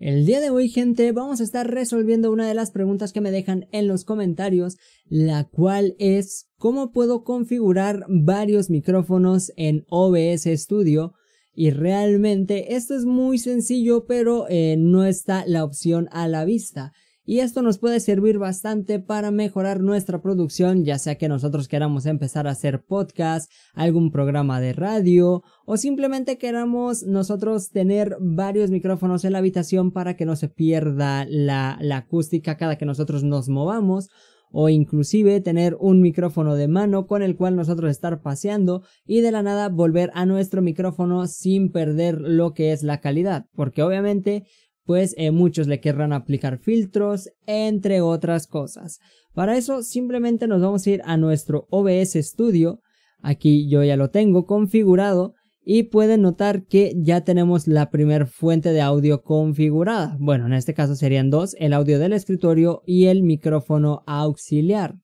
El día de hoy, gente, vamos a estar resolviendo una de las preguntas que me dejan en los comentarios, la cual es ¿cómo puedo configurar varios micrófonos en OBS Studio? Y realmente esto es muy sencillo, pero eh, no está la opción a la vista y esto nos puede servir bastante para mejorar nuestra producción, ya sea que nosotros queramos empezar a hacer podcast, algún programa de radio o simplemente queramos nosotros tener varios micrófonos en la habitación para que no se pierda la, la acústica cada que nosotros nos movamos o inclusive tener un micrófono de mano con el cual nosotros estar paseando y de la nada volver a nuestro micrófono sin perder lo que es la calidad porque obviamente pues eh, muchos le querrán aplicar filtros, entre otras cosas. Para eso simplemente nos vamos a ir a nuestro OBS Studio, aquí yo ya lo tengo configurado y pueden notar que ya tenemos la primera fuente de audio configurada. Bueno, en este caso serían dos, el audio del escritorio y el micrófono auxiliar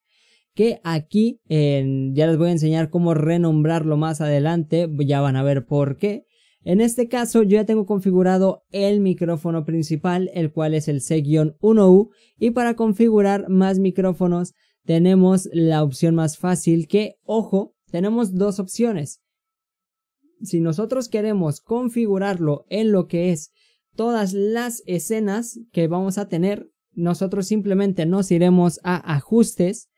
que aquí eh, ya les voy a enseñar cómo renombrarlo más adelante, ya van a ver por qué. En este caso yo ya tengo configurado el micrófono principal, el cual es el C-1U, y para configurar más micrófonos tenemos la opción más fácil que, ojo, tenemos dos opciones. Si nosotros queremos configurarlo en lo que es todas las escenas que vamos a tener, nosotros simplemente nos iremos a ajustes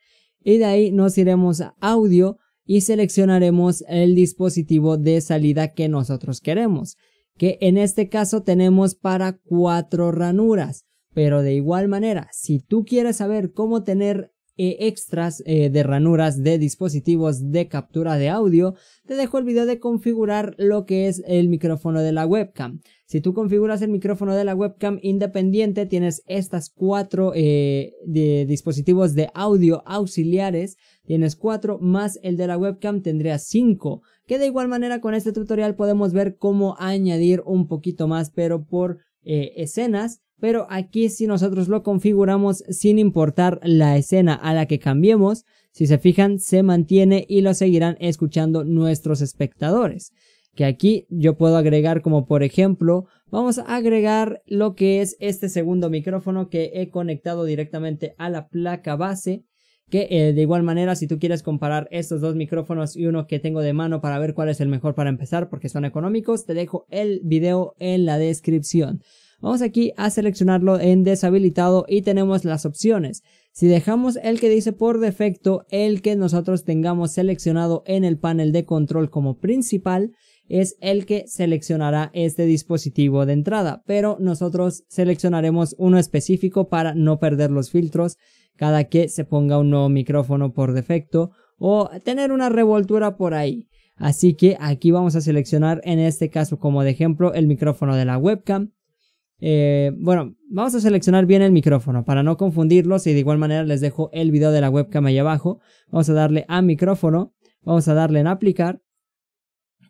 y de ahí nos iremos a audio y seleccionaremos el dispositivo de salida que nosotros queremos, que en este caso tenemos para cuatro ranuras. Pero de igual manera, si tú quieres saber cómo tener e extras eh, de ranuras de dispositivos de captura de audio, te dejo el video de configurar lo que es el micrófono de la webcam. Si tú configuras el micrófono de la webcam independiente, tienes estas cuatro eh, de dispositivos de audio auxiliares. Tienes cuatro más el de la webcam tendría cinco. Que de igual manera con este tutorial podemos ver cómo añadir un poquito más, pero por eh, escenas pero aquí si nosotros lo configuramos sin importar la escena a la que cambiemos, si se fijan se mantiene y lo seguirán escuchando nuestros espectadores. Que aquí yo puedo agregar como por ejemplo, vamos a agregar lo que es este segundo micrófono que he conectado directamente a la placa base. Que eh, de igual manera, si tú quieres comparar estos dos micrófonos y uno que tengo de mano para ver cuál es el mejor para empezar, porque son económicos, te dejo el video en la descripción. Vamos aquí a seleccionarlo en deshabilitado y tenemos las opciones. Si dejamos el que dice por defecto, el que nosotros tengamos seleccionado en el panel de control como principal, es el que seleccionará este dispositivo de entrada, pero nosotros seleccionaremos uno específico para no perder los filtros cada que se ponga un nuevo micrófono por defecto o tener una revoltura por ahí. Así que aquí vamos a seleccionar en este caso como de ejemplo el micrófono de la webcam eh, bueno, vamos a seleccionar bien el micrófono para no confundirlos y de igual manera les dejo el video de la webcam ahí abajo. Vamos a darle a micrófono, vamos a darle en aplicar.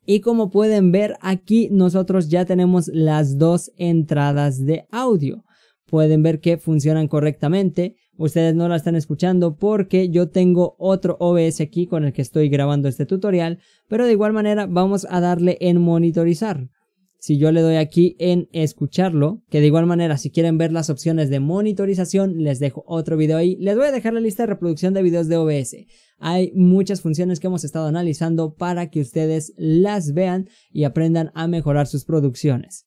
Y como pueden ver aquí nosotros ya tenemos las dos entradas de audio. Pueden ver que funcionan correctamente. Ustedes no la están escuchando porque yo tengo otro OBS aquí con el que estoy grabando este tutorial. Pero de igual manera vamos a darle en monitorizar si yo le doy aquí en escucharlo, que de igual manera si quieren ver las opciones de monitorización, les dejo otro video ahí. Les voy a dejar la lista de reproducción de videos de OBS. Hay muchas funciones que hemos estado analizando para que ustedes las vean y aprendan a mejorar sus producciones.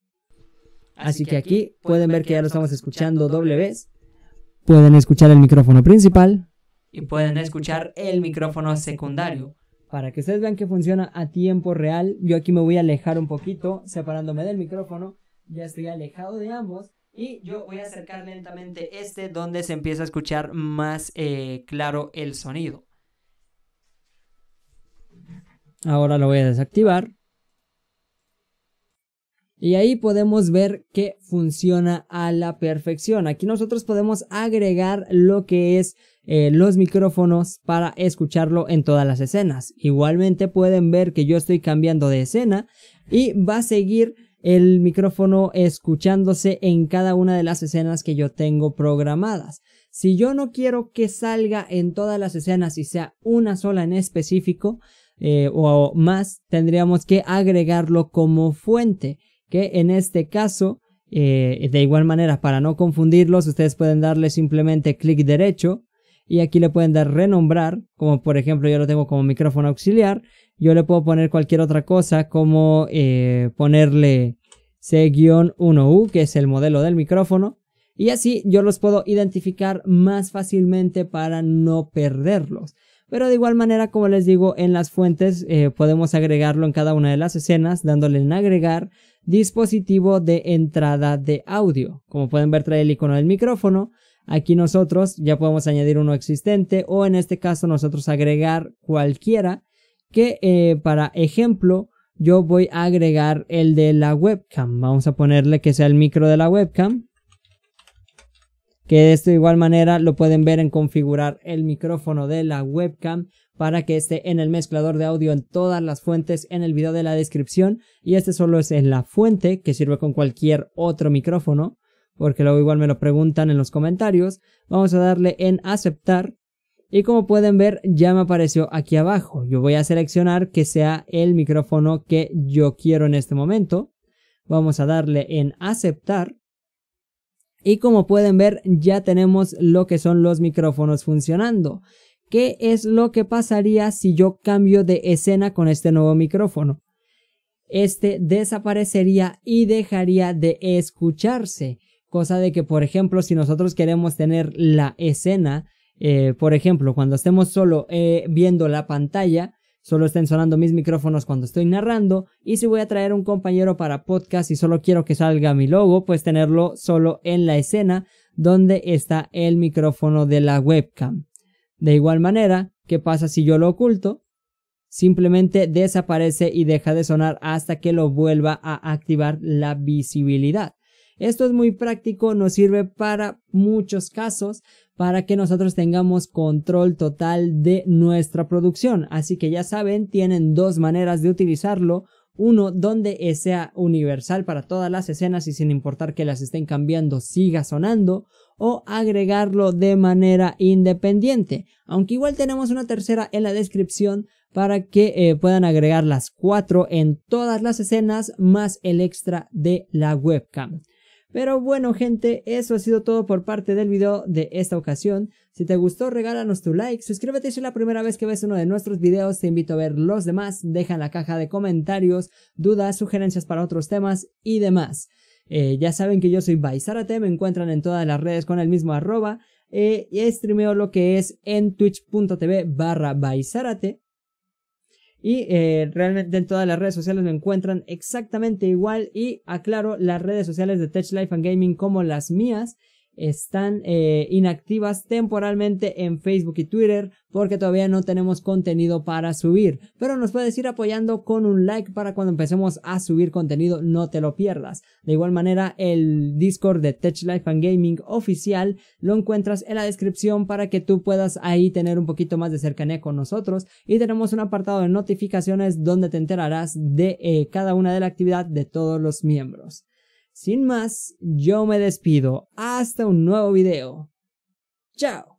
Así, que aquí pueden ver que ya lo estamos escuchando doble vez. Pueden escuchar el micrófono principal. Y pueden escuchar el micrófono secundario para que ustedes vean que funciona a tiempo real. Yo aquí me voy a alejar un poquito, separándome del micrófono. Ya estoy alejado de ambos. Y yo voy a acercar lentamente este donde se empieza a escuchar más eh, claro el sonido. Ahora lo voy a desactivar. Y ahí podemos ver que funciona a la perfección. Aquí nosotros podemos agregar lo que es eh, los micrófonos para escucharlo en todas las escenas. Igualmente pueden ver que yo estoy cambiando de escena y va a seguir el micrófono escuchándose en cada una de las escenas que yo tengo programadas. Si yo no quiero que salga en todas las escenas y sea una sola en específico eh, o más, tendríamos que agregarlo como fuente que en este caso, eh, de igual manera, para no confundirlos, ustedes pueden darle simplemente clic derecho y aquí le pueden dar renombrar, como por ejemplo yo lo tengo como micrófono auxiliar, yo le puedo poner cualquier otra cosa como eh, ponerle C-1U, que es el modelo del micrófono, y así yo los puedo identificar más fácilmente para no perderlos. Pero de igual manera, como les digo, en las fuentes eh, podemos agregarlo en cada una de las escenas dándole en agregar dispositivo de entrada de audio. Como pueden ver trae el icono del micrófono. Aquí nosotros ya podemos añadir uno existente o en este caso nosotros agregar cualquiera que eh, para ejemplo yo voy a agregar el de la webcam. Vamos a ponerle que sea el micro de la webcam que de esta igual manera lo pueden ver en configurar el micrófono de la webcam para que esté en el mezclador de audio en todas las fuentes en el video de la descripción y este solo es en la fuente que sirve con cualquier otro micrófono porque luego igual me lo preguntan en los comentarios vamos a darle en aceptar y como pueden ver ya me apareció aquí abajo yo voy a seleccionar que sea el micrófono que yo quiero en este momento vamos a darle en aceptar y como pueden ver, ya tenemos lo que son los micrófonos funcionando. ¿Qué es lo que pasaría si yo cambio de escena con este nuevo micrófono? Este desaparecería y dejaría de escucharse. Cosa de que, por ejemplo, si nosotros queremos tener la escena, eh, por ejemplo, cuando estemos solo eh, viendo la pantalla, solo estén sonando mis micrófonos cuando estoy narrando y si voy a traer un compañero para podcast y solo quiero que salga mi logo, pues tenerlo solo en la escena donde está el micrófono de la webcam. De igual manera, ¿qué pasa si yo lo oculto? Simplemente desaparece y deja de sonar hasta que lo vuelva a activar la visibilidad. Esto es muy práctico, nos sirve para muchos casos para que nosotros tengamos control total de nuestra producción. Así que ya saben, tienen dos maneras de utilizarlo. Uno, donde sea universal para todas las escenas y sin importar que las estén cambiando, siga sonando o agregarlo de manera independiente. Aunque igual tenemos una tercera en la descripción para que eh, puedan agregar las cuatro en todas las escenas más el extra de la webcam. Pero bueno gente, eso ha sido todo por parte del video de esta ocasión. Si te gustó, regálanos tu like, suscríbete si es la primera vez que ves uno de nuestros videos, te invito a ver los demás, deja en la caja de comentarios, dudas, sugerencias para otros temas y demás. Eh, ya saben que yo soy Baizárate, me encuentran en todas las redes con el mismo arroba eh, y streameo lo que es en twitch.tv barra Baizárate. Y eh, realmente en todas las redes sociales me encuentran exactamente igual. Y aclaro, las redes sociales de Tech Life and Gaming como las mías están eh, inactivas temporalmente en Facebook y Twitter porque todavía no tenemos contenido para subir. Pero nos puedes ir apoyando con un like para cuando empecemos a subir contenido no te lo pierdas. De igual manera, el Discord de Tech Life and Gaming oficial lo encuentras en la descripción para que tú puedas ahí tener un poquito más de cercanía con nosotros. Y tenemos un apartado de notificaciones donde te enterarás de eh, cada una de la actividad de todos los miembros. Sin más, yo me despido. Hasta un nuevo video. Chao.